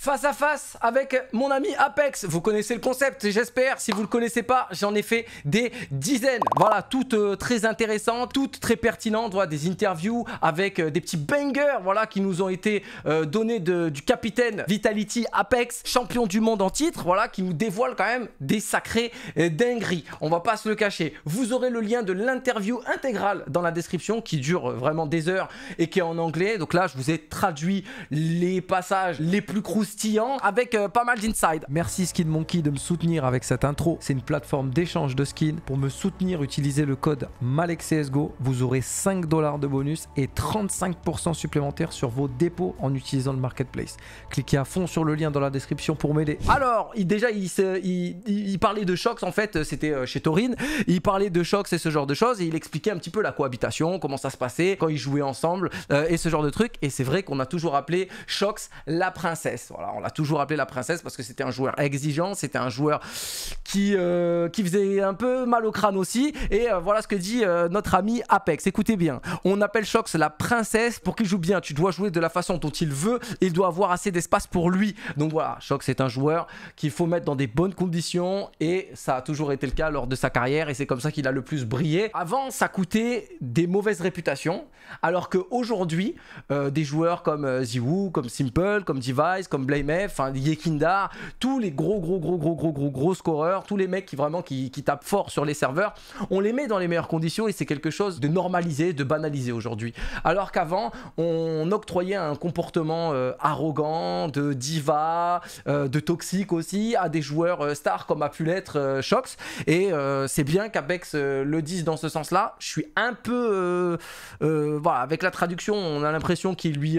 face à face avec mon ami Apex. Vous connaissez le concept, j'espère. Si vous ne le connaissez pas, j'en ai fait des dizaines. Voilà, toutes euh, très intéressantes, toutes très pertinentes. des interviews avec euh, des petits bangers, voilà, qui nous ont été euh, donnés du capitaine Vitality Apex, champion du monde en titre, voilà, qui nous dévoile quand même des sacrés dingueries. On ne va pas se le cacher. Vous aurez le lien de l'interview intégrale dans la description, qui dure vraiment des heures et qui est en anglais. Donc là, je vous ai traduit les passages les plus croustillants avec euh, pas mal d'inside. Merci Skin Monkey de me soutenir avec cette intro. C'est une plateforme d'échange de skins. Pour me soutenir, utilisez le code MALEXCSGO. Vous aurez 5 dollars de bonus et 35% supplémentaires sur vos dépôts en utilisant le marketplace. Cliquez à fond sur le lien dans la description pour m'aider. Alors, il, déjà, il, il, parlait de Shox. en fait, c'était euh, chez Torin. Il parlait de Shox et ce genre de choses et il expliquait un petit peu la cohabitation, comment ça se passait, quand ils jouaient ensemble euh, et ce genre de trucs. Et c'est vrai qu'on a toujours appelé Shox la princesse. Voilà on l'a toujours appelé la princesse parce que c'était un joueur exigeant, c'était un joueur qui, euh, qui faisait un peu mal au crâne aussi. Et euh, voilà ce que dit euh, notre ami Apex. Écoutez bien, on appelle Shox la princesse pour qu'il joue bien. Tu dois jouer de la façon dont il veut. Il doit avoir assez d'espace pour lui. Donc voilà, Shox est un joueur qu'il faut mettre dans des bonnes conditions. Et ça a toujours été le cas lors de sa carrière. Et c'est comme ça qu'il a le plus brillé. Avant, ça coûtait des mauvaises réputations. Alors qu'aujourd'hui, des joueurs comme Ziwoo, comme Simple, comme Device, comme Blamef, enfin Yekindar, tous les gros, gros, gros, gros, gros, gros, gros scoreurs tous les mecs qui vraiment qui, tapent fort sur les serveurs, on les met dans les meilleures conditions et c'est quelque chose de normalisé, de banalisé aujourd'hui. Alors qu'avant, on octroyait un comportement euh, arrogant, de diva, euh, de toxique aussi à des joueurs euh, stars comme a pu l'être Shox. Et c'est bien qu'Abex le dise dans ce sens-là. Je suis un peu... voilà, avec la traduction, on a l'impression qu'il lui,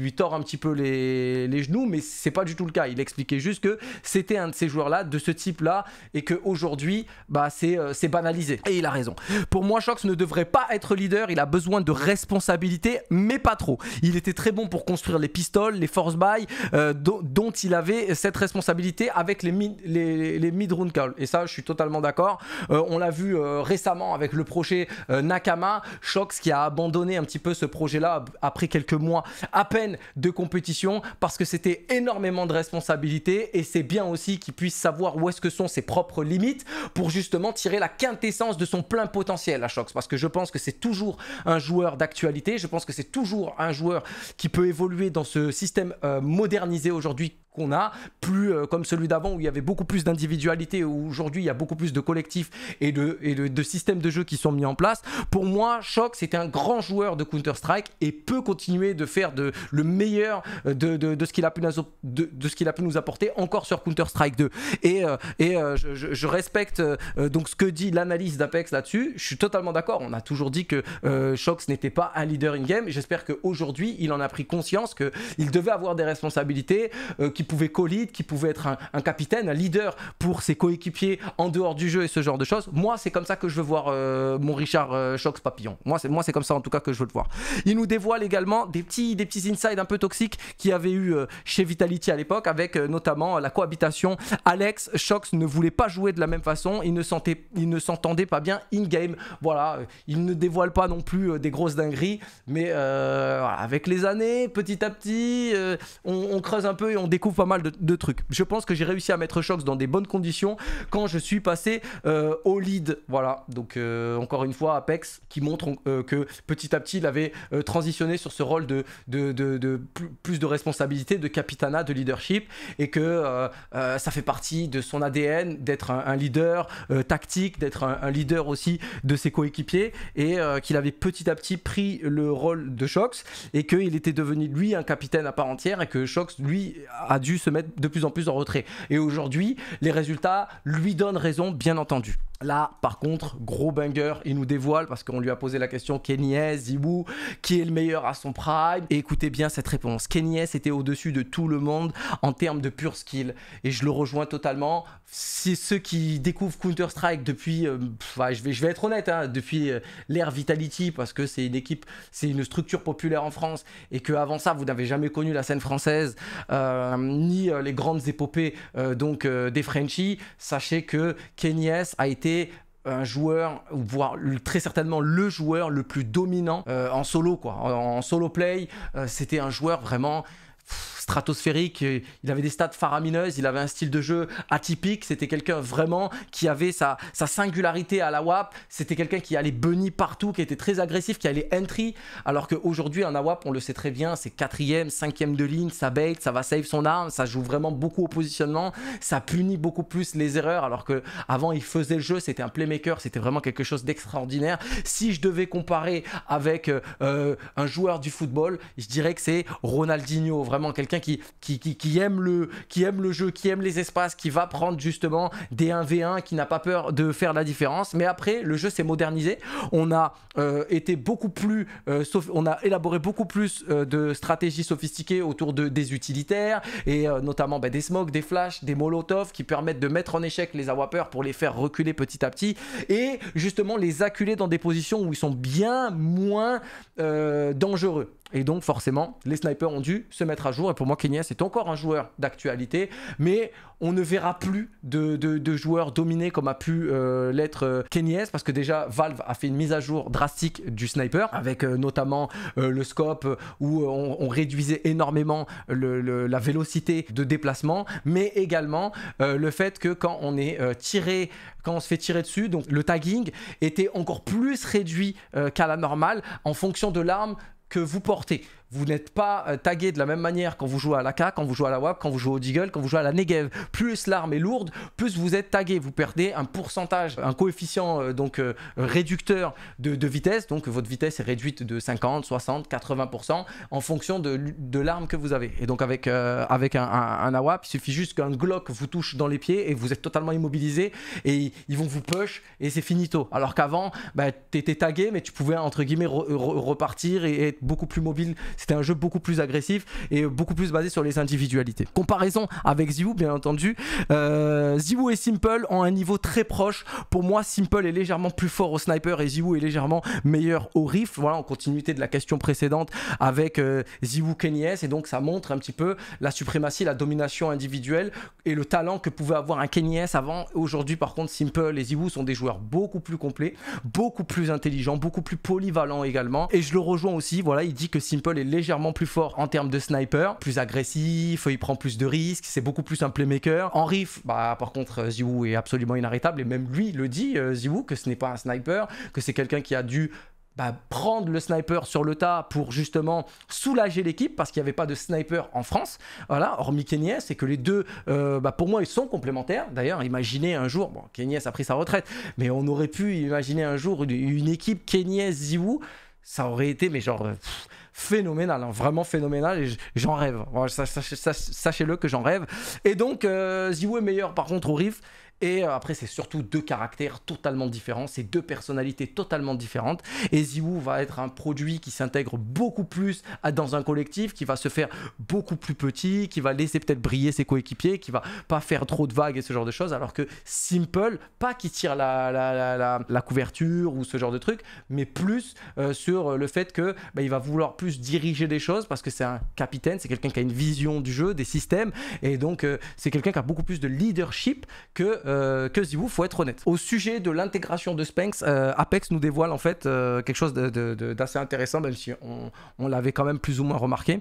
lui tord un petit peu les, genoux, mais c'est pas du tout le cas. Il expliquait juste que c'était un de ces joueurs-là, de ce type type-là et qu'aujourd'hui, bah, euh, c'est banalisé. Et il a raison. Pour moi, Shox ne devrait pas être leader. Il a besoin de responsabilité, mais pas trop. Il était très bon pour construire les pistoles, les force buy, euh, dont il avait cette responsabilité avec les mid, les, mid round call. Et ça, je suis totalement d'accord. Euh, on l'a vu récemment avec le projet Nakama. Shox qui a abandonné un petit peu ce projet-là après quelques mois à peine de compétition parce que c'était énormément de responsabilité et c'est bien aussi qu'il puisse savoir où ce que sont ses propres limites pour justement tirer la quintessence de son plein potentiel à Shox. Parce que je pense que c'est toujours un joueur d'actualité, je pense que c'est toujours un joueur qui peut évoluer dans ce système euh, modernisé aujourd'hui qu'on a, plus euh, comme celui d'avant où il y avait beaucoup plus d'individualité, où aujourd'hui il y a beaucoup plus de collectifs et de, et de, systèmes de jeu qui sont mis en place. Pour moi, Shock, c'était un grand joueur de Counter-Strike et peut continuer de faire de, le meilleur euh, de, de, de ce qu'il a, a, pu nous apporter encore sur Counter-Strike 2. Et, euh, et je, respecte donc ce que dit l'analyse d'Apex là-dessus. Je suis totalement d'accord. On a toujours dit que Shox n'était pas un leader in-game. J'espère qu'aujourd'hui, il en a pris conscience qu'il devait avoir des responsabilités. qui pouvait co-lead, qui pouvait être un, capitaine, un leader pour ses coéquipiers en dehors du jeu et ce genre de choses. Moi, c'est comme ça que je veux voir euh, mon Richard euh, Shox Papillon. Moi, c'est moi, c'est comme ça en tout cas que je veux le voir. Il nous dévoile également des petits, des petits insides un peu toxiques qui avait eu euh, chez Vitality à l'époque, avec notamment la cohabitation. Alex Shox ne voulait pas jouer de la même façon. Il ne sentait, il ne s'entendait pas bien in game. Voilà, il ne dévoile pas non plus des grosses dingueries, mais avec les années, petit à petit, on creuse un peu et on découvre pas mal de, trucs. Je pense que j'ai réussi à mettre Shox dans des bonnes conditions quand je suis passé euh, au lead. Voilà, donc euh, encore une fois, Apex qui montre euh, que petit à petit il avait transitionné sur ce rôle de, de, plus de responsabilité, de capitana, de leadership et que ça fait partie de son ADN d'être un, leader tactique, d'être un, un, leader aussi de ses coéquipiers et qu'il avait petit à petit pris le rôle de Shox et qu'il était devenu lui un capitaine à part entière et que Shox lui a dû se mettre de plus en plus en retrait. Et aujourd'hui, les résultats lui donnent raison, bien entendu. Là, par contre, gros banger, il nous dévoile parce qu'on lui a posé la question Kenyes, Zibou, qui est le meilleur à son prime Et écoutez bien cette réponse. Kenyes était au-dessus de tout le monde en termes de pure skill. Et je le rejoins totalement. C'est ceux qui découvrent Counter-Strike depuis, euh, je, vais, être honnête, hein, depuis euh, l'ère Vitality, parce que c'est une équipe, c'est une structure populaire en France. Et que avant ça, vous n'avez jamais connu la scène française, euh, ni les grandes épopées donc, des Frenchies. Sachez que Kenyes a été un joueur, voire très certainement le joueur le plus dominant euh, en solo, quoi. En, solo play, euh, c'était un joueur vraiment stratosphérique, euh, il avait des stats faramineuses, il avait un style de jeu atypique, c'était quelqu'un vraiment qui avait sa, sa singularité à la WAP, c'était quelqu'un qui allait bunny partout, qui était très agressif, qui allait entry, alors qu'aujourd'hui un AWAP, on le sait très bien, c'est quatrième, cinquième de ligne, ça bait, ça va save son arme, ça joue vraiment beaucoup au positionnement, ça punit beaucoup plus les erreurs, alors que avant il faisait le jeu, c'était un playmaker, c'était vraiment quelque chose d'extraordinaire. Si je devais comparer avec euh, euh, un joueur du football, je dirais que c'est Ronaldinho, vraiment quelqu'un qui, aime le, jeu, qui aime les espaces, qui va prendre justement des 1v1, qui n'a pas peur de faire la différence. Mais après, le jeu s'est modernisé. On a euh, été beaucoup plus, euh, on a élaboré beaucoup plus euh, de stratégies sophistiquées autour de, des utilitaires et notamment bah, des smokes, des flashs, des molotovs qui permettent de mettre en échec les awapers pour les faire reculer petit à petit et justement les acculer dans des positions où ils sont bien moins dangereux. Et donc forcément, les snipers ont dû se mettre à jour. Et pour moi, Kenyas est encore un joueur d'actualité, mais on ne verra plus de, joueurs dominés comme a pu euh, l'être euh, Kenyas, parce que déjà Valve a fait une mise à jour drastique du sniper, avec euh, notamment euh, le scope où on, réduisait énormément la vélocité de déplacement, mais également le fait que quand on est tiré, quand on se fait tirer dessus, donc le tagging était encore plus réduit qu'à la normale en fonction de l'arme que vous portez. Vous n'êtes pas euh, tagué de la même manière quand vous jouez à la K, quand vous jouez à la WAP, quand vous jouez au Deagle, quand vous jouez à la Negev. Plus l'arme est lourde, plus vous êtes tagué. Vous perdez un pourcentage, un coefficient euh, donc euh, réducteur de, vitesse. Donc votre vitesse est réduite de 50, 60, 80% en fonction de, l'arme que vous avez. Et donc avec, avec un, AWAP, il suffit juste qu'un Glock vous touche dans les pieds et vous êtes totalement immobilisé et ils vont vous push et c'est finito. Alors qu'avant, bah, tu étais tagué mais tu pouvais entre guillemets repartir et être beaucoup plus mobile c'était un jeu beaucoup plus agressif et beaucoup plus basé sur les individualités. Comparaison avec ZywOo, bien entendu. Euh, et Simple ont un niveau très proche. Pour moi, Simple est légèrement plus fort au sniper et ZywOo est légèrement meilleur au riff. Voilà, en continuité de la question précédente avec euh, Kenny Kenyes. Et donc, ça montre un petit peu la suprématie, la domination individuelle et le talent que pouvait avoir un Kenyes avant. Aujourd'hui, par contre, Simple et ZywOo sont des joueurs beaucoup plus complets, beaucoup plus intelligents, beaucoup plus polyvalents également. Et je le rejoins aussi. Voilà, il dit que Simple est légèrement plus fort en termes de sniper, plus agressif, il prend plus de risques, c'est beaucoup plus un playmaker. En riff, bah par contre euh, Ziwu est absolument inarrêtable et même lui le dit euh, que ce n'est pas un sniper, que c'est quelqu'un qui a dû bah, prendre le sniper sur le tas pour justement soulager l'équipe parce qu'il n'y avait pas de sniper en France. Voilà, hormis Kenyès, et que les deux, euh, bah, pour moi, ils sont complémentaires. D'ailleurs, imaginez un jour, bon, Kenyès a pris sa retraite, mais on aurait pu imaginer un jour une, équipe kenyès zywoo ça aurait été, mais genre. Euh, phénoménal, hein, vraiment phénoménal, et j'en rêve. Sachez-le que j'en rêve. Et donc, euh, est meilleur par contre au riff. Et euh, après, c'est surtout deux caractères totalement différents, c'est deux personnalités totalement différentes. Et Ziwoo va être un produit qui s'intègre beaucoup plus dans un collectif, qui va se faire beaucoup plus petit, qui va laisser peut-être briller ses coéquipiers, qui va pas faire trop de vagues et ce genre de choses. Alors que Simple, pas qui tire la, couverture ou ce genre de truc, mais plus euh, sur le fait que bah, il va vouloir plus diriger des choses parce que c'est un capitaine, c'est quelqu'un qui a une vision du jeu, des systèmes, et donc euh, c'est quelqu'un qui a beaucoup plus de leadership que, euh, que faut être honnête. Au sujet de l'intégration de Spanx, euh, Apex nous dévoile en fait euh, quelque chose d'assez intéressant, même si on, l'avait quand même plus ou moins remarqué.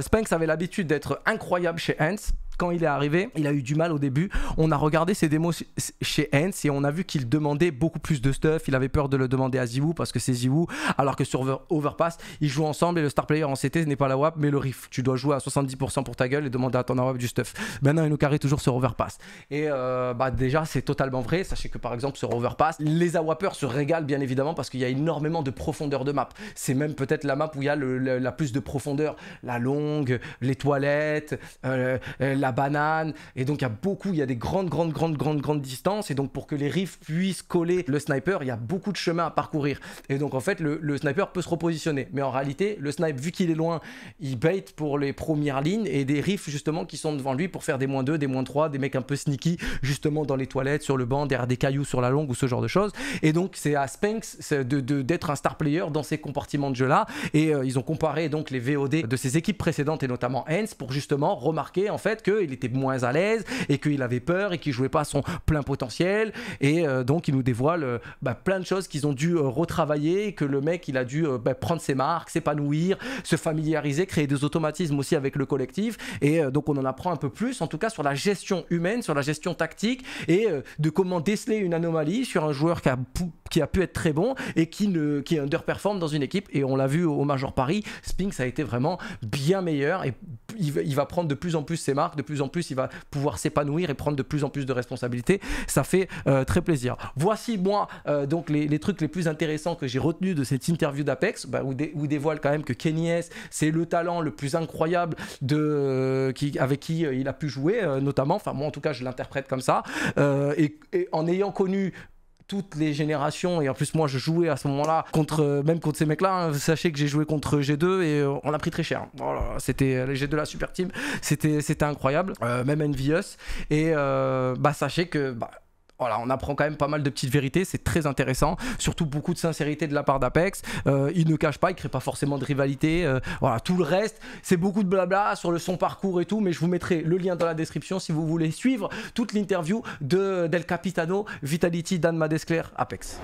Spanx avait l'habitude d'être incroyable chez Hans, quand il est arrivé, il a eu du mal au début. On a regardé ses démos chez Hans et on a vu qu'il demandait beaucoup plus de stuff. Il avait peur de le demander à Ziwu parce que c'est Ziwoo. Alors que sur Overpass, ils jouent ensemble et le star player en CT n'est pas la WAP mais le riff. Tu dois jouer à 70% pour ta gueule et demander à ton AWAP du stuff. Maintenant, il nous carré toujours sur Overpass. Et euh, bah déjà, c'est totalement vrai. Sachez que par exemple, sur Overpass, les AWAPers se régalent bien évidemment parce qu'il y a énormément de profondeur de map. C'est même peut-être la map où il y a la plus de profondeur. La longue, les toilettes, euh, euh, la banane. Et donc, il y a beaucoup, il y a des grandes, grandes, grandes, grandes, grandes distances. Et donc, pour que les riffs puissent coller le sniper, il y a beaucoup de chemin à parcourir. Et donc, en fait, le, sniper peut se repositionner. Mais en réalité, le snipe, vu qu'il est loin, il bait pour les premières lignes et des riffs justement, qui sont devant lui pour faire des moins 2, des moins 3, des mecs un peu sneaky, justement, dans les toilettes, sur le banc, derrière des cailloux sur la longue ou ce genre de choses. Et donc, c'est à Spanx d'être de, de, un star player dans ces comportements de jeu-là. Et euh, ils ont comparé donc les VOD de ses équipes précédentes et notamment Ence, pour justement remarquer en fait que il était moins à l'aise et qu'il avait peur et qu'il jouait pas à son plein potentiel. Et euh, donc, il nous dévoile euh, bah, plein de choses qu'ils ont dû euh, retravailler, que le mec, il a dû bah, prendre ses marques, s'épanouir, se familiariser, créer des automatismes aussi avec le collectif. Et donc, on en apprend un peu plus, en tout cas, sur la gestion humaine, sur la gestion tactique et de comment déceler une anomalie sur un joueur qui a, qui a pu être très bon et qui, ne, qui underperforme dans une équipe. Et on l'a vu au Major Paris, Spinks a été vraiment bien meilleur et il, va prendre de plus en plus ses marques, de plus en plus il va pouvoir s'épanouir et prendre de plus en plus de responsabilités. Ça fait euh, très plaisir. Voici moi euh, donc les, trucs les plus intéressants que j'ai retenus de cette interview d'Apex, bah, où, dévoile quand même que Kenny S, c'est le talent le plus incroyable de, euh, qui, avec qui il a pu jouer, notamment. Enfin moi en tout cas je l'interprète comme ça. et en ayant connu toutes les générations et en plus moi je jouais à ce moment-là contre euh, même contre ces mecs-là hein. sachez que j'ai joué contre G2 et euh, on a pris très cher oh c'était euh, les G2 la super team c'était c'était incroyable même Envious et bah sachez que bah, voilà, on apprend quand même pas mal de petites vérités, c'est très intéressant, surtout beaucoup de sincérité de la part d'Apex, euh, il ne cache pas, il crée pas forcément de rivalité, euh, voilà, tout le reste, c'est beaucoup de blabla sur le son parcours et tout, mais je vous mettrai le lien dans la description si vous voulez suivre toute l'interview de Del Capitano, Vitality, Dan Madescler, Apex.